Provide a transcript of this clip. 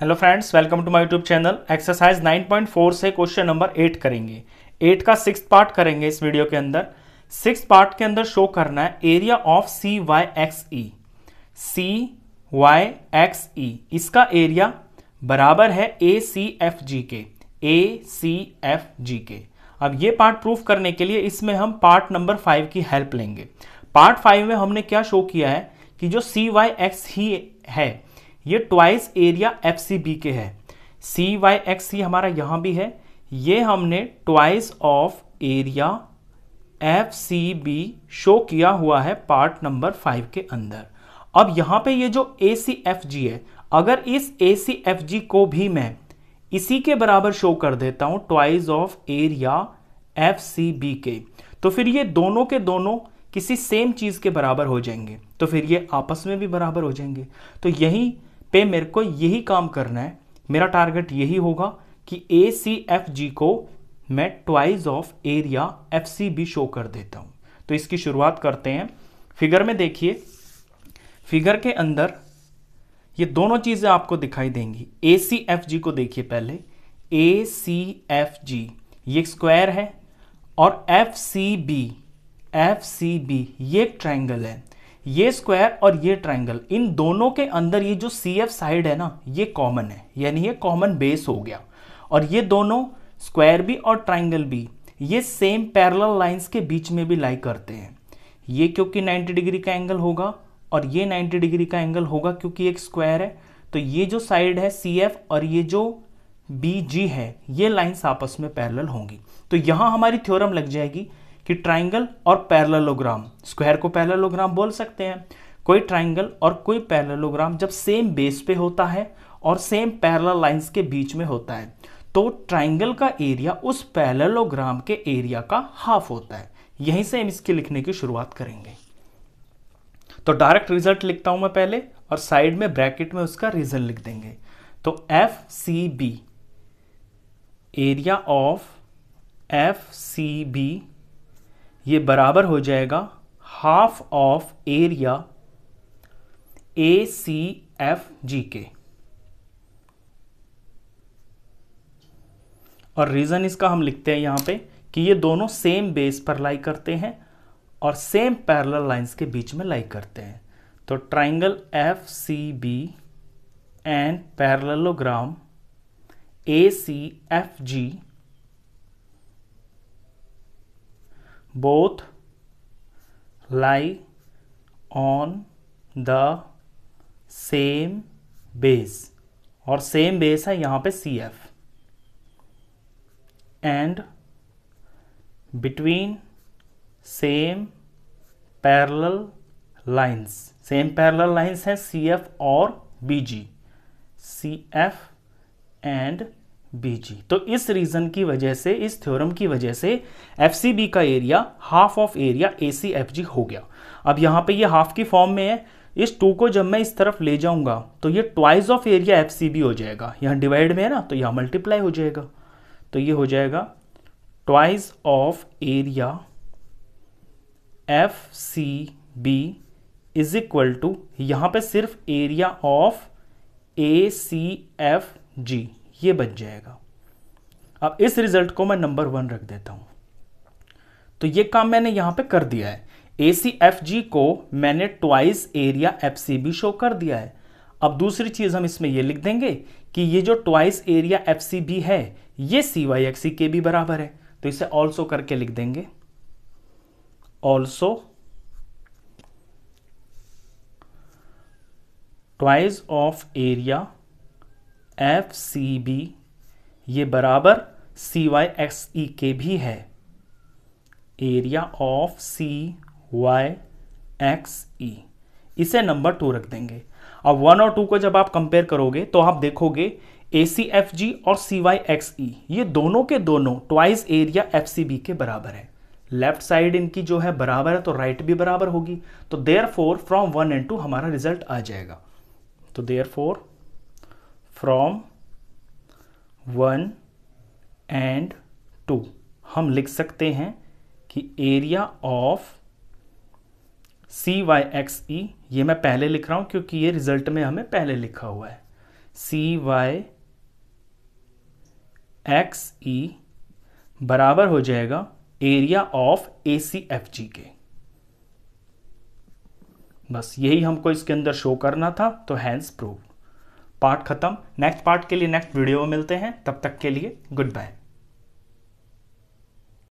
hello friends welcome to my YouTube channel exercise 9.4 से question number eight करेंगे eight का six part करेंगे इस वीडियो के अंदर सिक्स पार्ट के अंदर शो करना है area of C Y X E C Y X E इसका एरिया बराबर है ए सी एफ जी के ए सी एफ जी के अब ये पार्ट प्रूफ करने के लिए इसमें हम पार्ट नंबर फाइव की हेल्प लेंगे पार्ट फाइव में हमने क्या शो किया है कि जो सी वाई एक्स ही है ये twice area F C B के है सी वाई एक्स सी हमारा यहाँ भी है ये हमने twice of area F C B show किया हुआ है पार्ट नंबर फाइव के अंदर अब यहाँ पे ये जो ए सी एफ जी है अगर इस ए सी एफ जी को भी मैं इसी के बराबर शो कर देता हूँ twice of area F C B के तो फिर ये दोनों के दोनों किसी सेम चीज़ के बराबर हो जाएंगे तो फिर ये आपस में भी बराबर हो जाएंगे तो यही पे मेरे को यही काम करना है मेरा टारगेट यही होगा कि ए सी एफ जी को मैं twice of area F C B show कर देता हूँ तो इसकी शुरुआत करते हैं फिगर में देखिए फिगर के अंदर ये दोनों चीज़ें आपको दिखाई देंगी ए सी एफ जी को देखिए पहले ए सी एफ जी ये स्क्वायर है और F C B F C B ये एक ट्राइंगल है ये स्क्वायर और ये ट्राइंगल इन दोनों के अंदर ये जो सी एफ साइड है ना ये कॉमन है यानी ये कॉमन बेस हो गया और ये दोनों स्क्वायर भी और ट्राइंगल भी ये सेम पैरेलल लाइंस के बीच में भी लाई करते हैं ये क्योंकि 90 डिग्री का एंगल होगा और ये 90 डिग्री का एंगल होगा क्योंकि एक स्क्वायर है तो ये जो साइड है सी एफ और ये जो बी जी है ये लाइन्स आपस में पैरल होंगी तो यहाँ हमारी थ्योरम लग जाएगी कि ट्राइंगल और पैरलोग्राम स्क्वायर को पैरलोग्राम बोल सकते हैं कोई ट्राइंगल और कोई पैरलोग्राम जब सेम बेस पे होता है और सेम पैरल लाइंस के बीच में होता है तो ट्राइंगल का एरिया उस पैरलोग्राम के एरिया का हाफ होता है यहीं से हम इसके लिखने की शुरुआत करेंगे तो डायरेक्ट रिजल्ट लिखता हूं मैं पहले और साइड में ब्रैकेट में उसका रीजन लिख देंगे तो F C B area of F C B ये बराबर हो जाएगा half of area A C F G के और रीज़न इसका हम लिखते हैं यहां पे कि ये दोनों सेम बेस पर लाई करते हैं और सेम पैरल लाइंस के बीच में लाई करते हैं तो triangle F C B and parallelogram A C F G both lie on the same base और सेम बेस है यहाँ पे C F and between same parallel lines same parallel lines हैं सी एफ और B G C F and BG तो इस reason की वजह से इस थ्योरम की वजह से एफ सी बी का area half of area A C F G हो गया अब यहाँ पे ये हाफ की फॉर्म में है इस टू को जब मैं इस तरफ ले जाऊंगा तो ये twice of area F C B हो जाएगा यहाँ डिवाइड में है ना तो यहाँ मल्टीप्लाई हो जाएगा तो ये हो जाएगा twice of area F C B is equal to यहाँ पर सिर्फ area of A C F G ये बच जाएगा अब इस रिजल्ट को मैं नंबर वन रख देता हूं तो ये काम मैंने यहां पे कर दिया है ए सी एफ जी को मैंने twice area F C B show कर दिया है अब दूसरी चीज़ हम इसमें ये लिख देंगे कि ये जो twice area F C B है ये सी वाई एक्स सी के भी बराबर है तो इसे ऑल्सो करके लिख देंगे also twice of area F C B ये बराबर सी वाई एक्स ई के भी है area of C Y X E इसे नंबर टू रख देंगे अब वन और टू को जब आप कंपेयर करोगे तो आप देखोगे ए सी एफ जी और सी वाई एक्स ई ये दोनों के दोनों twice area F C B के बराबर है लेफ्ट साइड इनकी जो है बराबर है तो राइट right भी बराबर होगी तो therefore from one and two हमारा रिजल्ट आ जाएगा तो therefore from one and two हम लिख सकते हैं कि area of C Y X E ये मैं पहले लिख रहा हूं क्योंकि ये रिजल्ट में हमें पहले लिखा हुआ है सी वाई एक्स ई बराबर हो जाएगा area of A C F G के बस यही हमको इसके अंदर शो करना था तो हैंड्स प्रूफ पार्ट खत्म नेक्स्ट पार्ट के लिए नेक्स्ट वीडियो में मिलते हैं तब तक के लिए गुड बाय